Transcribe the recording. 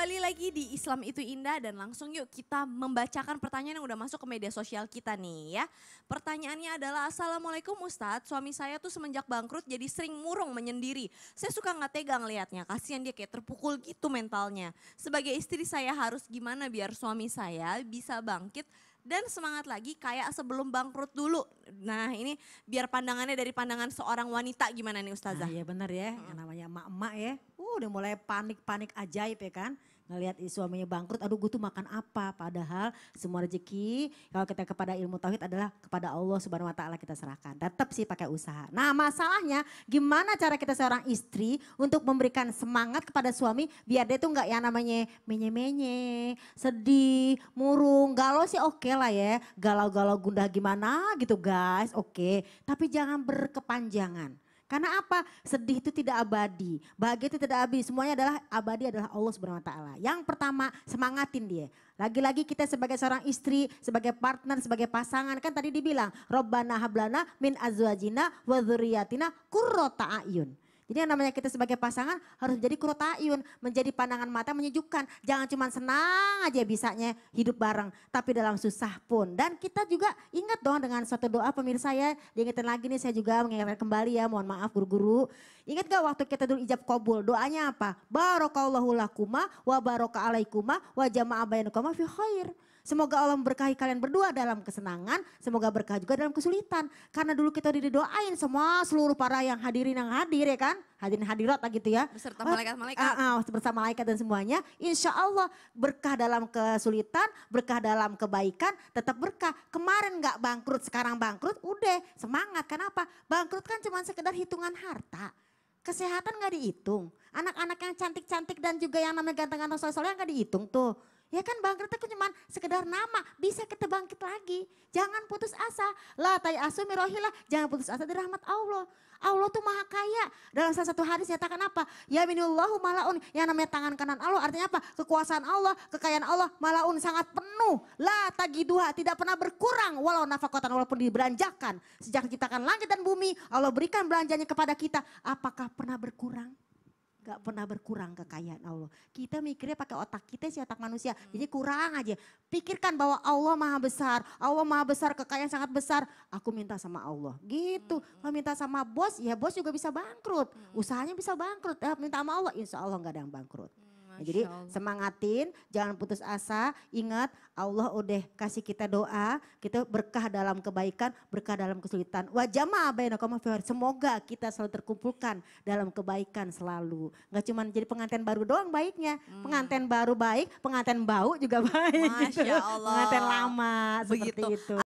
kembali lagi di Islam Itu Indah dan langsung yuk kita membacakan pertanyaan yang udah masuk ke media sosial kita nih ya. Pertanyaannya adalah Assalamualaikum Ustadz, suami saya tuh semenjak bangkrut jadi sering murung menyendiri. Saya suka nggak tega ngeliatnya, kasihan dia kayak terpukul gitu mentalnya. Sebagai istri saya harus gimana biar suami saya bisa bangkit dan semangat lagi kayak sebelum bangkrut dulu. Nah ini biar pandangannya dari pandangan seorang wanita gimana nih Ustazah? Nah, iya benar ya, yang namanya emak-emak ya udah mulai panik-panik ajaib ya kan. Ngelihat suaminya bangkrut, aduh gue tuh makan apa. Padahal semua rezeki kalau kita kepada ilmu tauhid adalah kepada Allah subhanahu wa ta'ala kita serahkan. Tetap sih pakai usaha. Nah masalahnya gimana cara kita seorang istri untuk memberikan semangat kepada suami biar dia tuh nggak yang namanya menye-menye, sedih, murung, galau sih oke okay lah ya. Galau-galau gundah gimana gitu guys oke. Okay. Tapi jangan berkepanjangan karena apa? Sedih itu tidak abadi, bahagia itu tidak abadi. Semuanya adalah abadi adalah Allah Subhanahu wa taala. Yang pertama, semangatin dia. Lagi-lagi kita sebagai seorang istri, sebagai partner, sebagai pasangan kan tadi dibilang, "Robbana hablana min azwajina wa dzurriyyatina qurrata a'yun." Jadi yang namanya kita sebagai pasangan harus jadi kurotayun, menjadi pandangan mata menyejukkan. Jangan cuma senang aja bisanya hidup bareng, tapi dalam susah pun. Dan kita juga ingat dong dengan suatu doa pemirsa ya, diingetin lagi nih saya juga mengingatkan kembali ya, mohon maaf guru-guru. Ingat gak waktu kita dulu ijab kobul, doanya apa? Barokallahu lakuma wa baroka alaikuma wa jama'a bayanukuma fi khair. Semoga Allah memberkahi kalian berdua dalam kesenangan, semoga berkah juga dalam kesulitan. Karena dulu kita didoain semua seluruh para yang hadirin yang hadir ya kan hadirin hadirat lah gitu ya. Beserta malaikat-malaikat. Uh, ah, uh, ah, bersama malaikat dan semuanya. Insya Allah berkah dalam kesulitan, berkah dalam kebaikan, tetap berkah. Kemarin gak bangkrut, sekarang bangkrut, udah semangat. Kenapa? Bangkrut kan cuma sekedar hitungan harta. Kesehatan gak dihitung. Anak-anak yang cantik-cantik dan juga yang namanya ganteng-ganteng soal soleh nggak dihitung tuh. Ya kan bangkrut itu kan cuma sekedar nama, bisa kita bangkit lagi. Jangan putus asa. La tay asu mirohilah, jangan putus asa di rahmat Allah. Allah tuh kaya. Dalam salah satu hadis nyatakan apa? Ya minullahu malaun. Yang namanya tangan kanan Allah artinya apa? Kekuasaan Allah, kekayaan Allah malaun sangat penuh. La tagiduha tidak pernah berkurang walau nafakotan walaupun diberanjakan Sejak kita kan langit dan bumi Allah berikan belanjanya kepada kita. Apakah pernah berkurang? Gak pernah berkurang kekayaan Allah. Kita mikirnya pakai otak kita sih otak manusia. Hmm. Jadi kurang aja. Pikirkan bahwa Allah maha besar. Allah maha besar, kekayaan sangat besar. Aku minta sama Allah. Gitu. Hmm. Kalau minta sama bos, ya bos juga bisa bangkrut. Hmm. Usahanya bisa bangkrut. Eh, minta sama Allah, insya Allah gak ada yang bangkrut. Masya jadi semangatin, jangan putus asa, ingat Allah udah kasih kita doa, kita berkah dalam kebaikan, berkah dalam kesulitan. Wajama bainakum semoga kita selalu terkumpulkan dalam kebaikan selalu. Gak cuma jadi pengantin baru doang baiknya, hmm. pengantin baru baik, pengantin bau juga baik. Masya Allah. Pengantin lama Begitu. seperti itu.